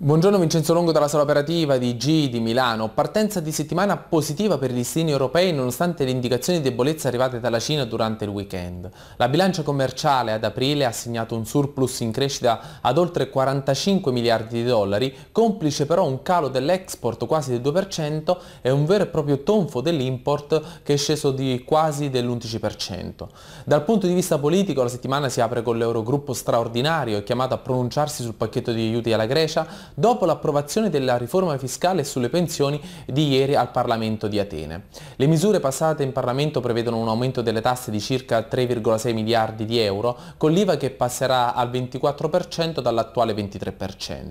Buongiorno Vincenzo Longo dalla sala operativa di G di Milano. Partenza di settimana positiva per gli listini europei nonostante le indicazioni di debolezza arrivate dalla Cina durante il weekend. La bilancia commerciale ad aprile ha segnato un surplus in crescita ad oltre 45 miliardi di dollari, complice però un calo dell'export quasi del 2% e un vero e proprio tonfo dell'import che è sceso di quasi dell'11%. Dal punto di vista politico la settimana si apre con l'Eurogruppo straordinario e chiamato a pronunciarsi sul pacchetto di aiuti alla Grecia dopo l'approvazione della riforma fiscale sulle pensioni di ieri al Parlamento di Atene. Le misure passate in Parlamento prevedono un aumento delle tasse di circa 3,6 miliardi di euro, con l'IVA che passerà al 24% dall'attuale 23%.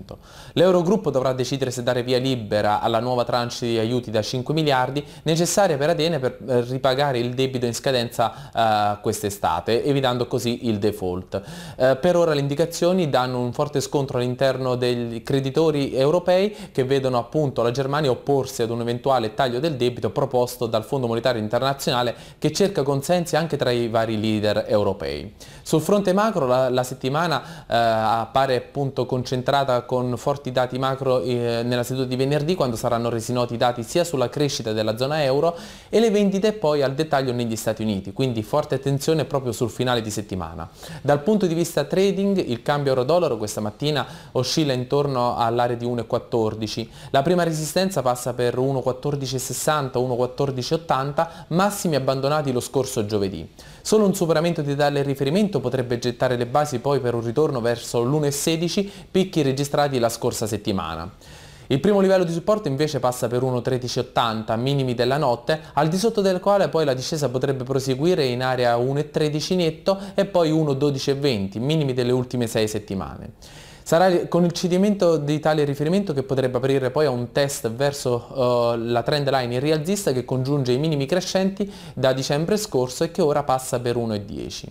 L'Eurogruppo dovrà decidere se dare via libera alla nuova tranche di aiuti da 5 miliardi necessaria per Atene per eh, ripagare il debito in scadenza eh, quest'estate, evitando così il default. Eh, per ora le indicazioni danno un forte scontro all'interno dei creditori investitori europei che vedono appunto la Germania opporsi ad un eventuale taglio del debito proposto dal Fondo Monetario Internazionale che cerca consensi anche tra i vari leader europei. Sul fronte macro la, la settimana eh, appare appunto concentrata con forti dati macro eh, nella seduta di venerdì quando saranno resi noti i dati sia sulla crescita della zona euro e le vendite poi al dettaglio negli Stati Uniti, quindi forte attenzione proprio sul finale di settimana. Dal punto di vista trading il cambio euro-dollaro questa mattina oscilla intorno all'area di 1,14. La prima resistenza passa per 1,1460, 1,1480, massimi abbandonati lo scorso giovedì. Solo un superamento di tale riferimento potrebbe gettare le basi poi per un ritorno verso l'1,16, picchi registrati la scorsa settimana. Il primo livello di supporto invece passa per 1.1380, minimi della notte, al di sotto del quale poi la discesa potrebbe proseguire in area 1.13 netto e poi 1.1220, minimi delle ultime 6 settimane. Sarà con il cedimento di tale riferimento che potrebbe aprire poi a un test verso uh, la trend line rialzista che congiunge i minimi crescenti da dicembre scorso e che ora passa per 1,10.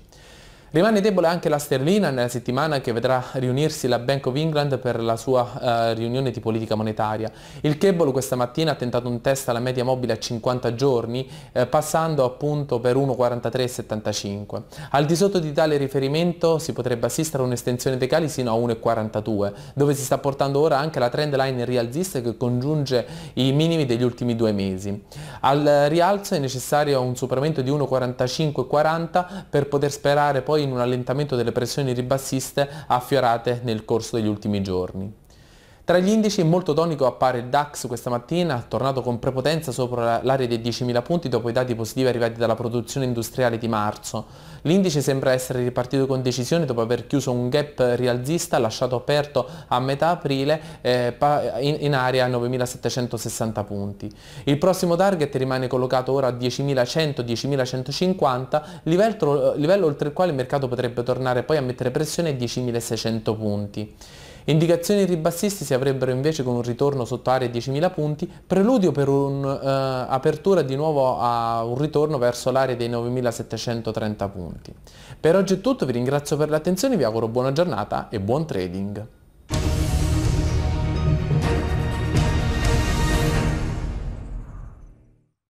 Rimane debole anche la sterlina nella settimana che vedrà riunirsi la Bank of England per la sua eh, riunione di politica monetaria. Il Cable questa mattina ha tentato un test alla media mobile a 50 giorni, eh, passando appunto per 1,4375. Al di sotto di tale riferimento si potrebbe assistere a un'estensione dei cali sino a 1,42, dove si sta portando ora anche la trend line rialzista che congiunge i minimi degli ultimi due mesi. Al rialzo è necessario un superamento di 1,4540 per poter sperare poi poi in un allentamento delle pressioni ribassiste affiorate nel corso degli ultimi giorni. Tra gli indici molto tonico appare il DAX questa mattina, tornato con prepotenza sopra l'area dei 10.000 punti dopo i dati positivi arrivati dalla produzione industriale di marzo. L'indice sembra essere ripartito con decisione dopo aver chiuso un gap rialzista lasciato aperto a metà aprile eh, in, in area 9.760 punti. Il prossimo target rimane collocato ora a 10.100-10.150, livello, livello oltre il quale il mercato potrebbe tornare poi a mettere pressione a 10.600 punti. Indicazioni ribassisti si avrebbero invece con un ritorno sotto area 10.000 punti, preludio per un'apertura eh, uh, di nuovo a un ritorno verso l'area dei 9.730 punti. Per oggi è tutto, vi ringrazio per l'attenzione, vi auguro buona giornata e buon trading.